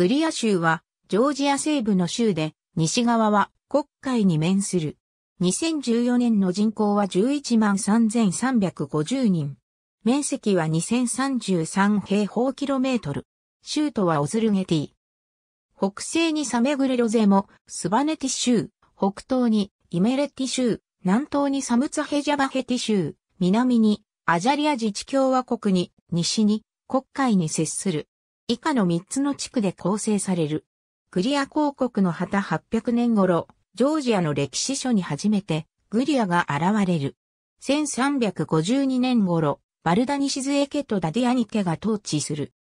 グリア州はジョージア西部の州で、西側は国会に面する。2014年の人口は11万3350人。面積は2033平方キロメートル。州都はオズルゲティ。北西にサメグレロゼモ、スバネティ州、北東にイメレティ州、南東にサムツヘジャバヘティ州、南にアジャリア自治共和国に、西に国会に接する。以下の3つの地区で構成される。グリア公国の旗800年頃、ジョージアの歴史書に初めてグリアが現れる。1352年頃、バルダニシズエケとダディアニケが統治する。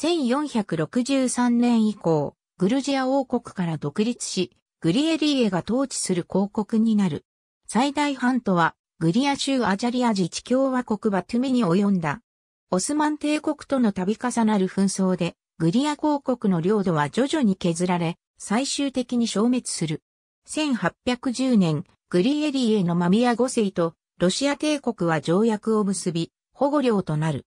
1463年以降、グルジア王国から独立し、グリエリーエが統治する公国になる。最大半島は、グリア州アジャリア自治共和国バトゥメに及んだ。オスマン帝国との度重なる紛争で、グリア公国の領土は徐々に削られ、最終的に消滅する。1810年、グリエリエのマミヤ5世と、ロシア帝国は条約を結び、保護領となる。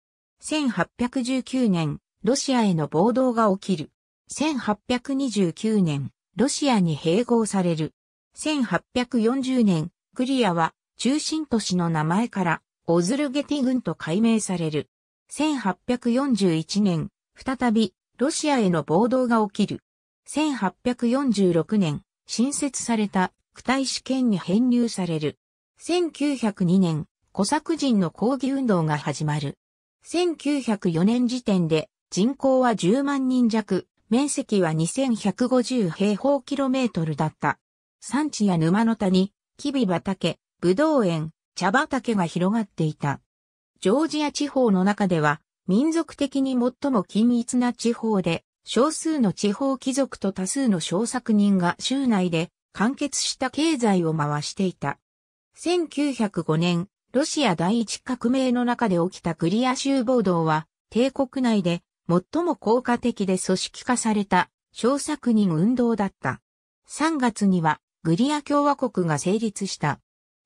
1819年、ロシアへの暴動が起きる。1829年、ロシアに併合される。1840年、グリアは中心都市の名前から、オズルゲティ軍と改名される。1841年、再びロシアへの暴動が起きる。1846年、新設された区体試験に編入される。1902年、古作人の抗議運動が始まる。1904年時点で人口は10万人弱、面積は2150平方キロメートルだった。山地や沼の谷、木々畑、ぶどう園、茶畑が広がっていた。ジョージア地方の中では、民族的に最も均一な地方で、少数の地方貴族と多数の小作人が州内で完結した経済を回していた。1905年、ロシア第一革命の中で起きたクリア州暴動は、帝国内で最も効果的で組織化された小作人運動だった。3月にはグリア共和国が成立した。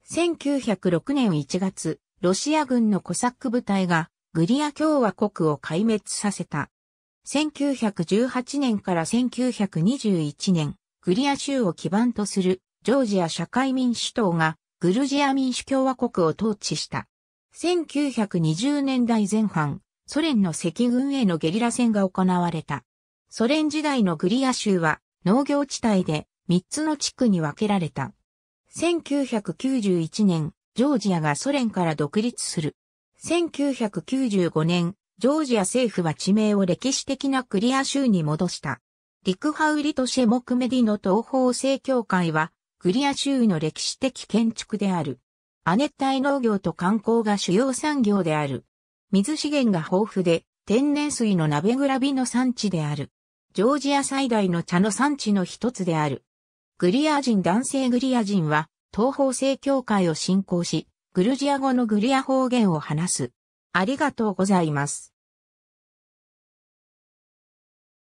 1906年1月、ロシア軍のコサック部隊がグリア共和国を壊滅させた。1918年から1921年、グリア州を基盤とするジョージア社会民主党がグルジア民主共和国を統治した。1920年代前半、ソ連の赤軍へのゲリラ戦が行われた。ソ連時代のグリア州は農業地帯で3つの地区に分けられた。1991年、ジョージアがソ連から独立する。1995年、ジョージア政府は地名を歴史的なクリア州に戻した。リクハウリとシェモクメディの東方正教会は、クリア州の歴史的建築である。亜熱帯農業と観光が主要産業である。水資源が豊富で、天然水の鍋グラビの産地である。ジョージア最大の茶の産地の一つである。グリア人男性グリア人は、東方正教会を信仰し、グルジア語のグリア方言を話す。ありがとうございます。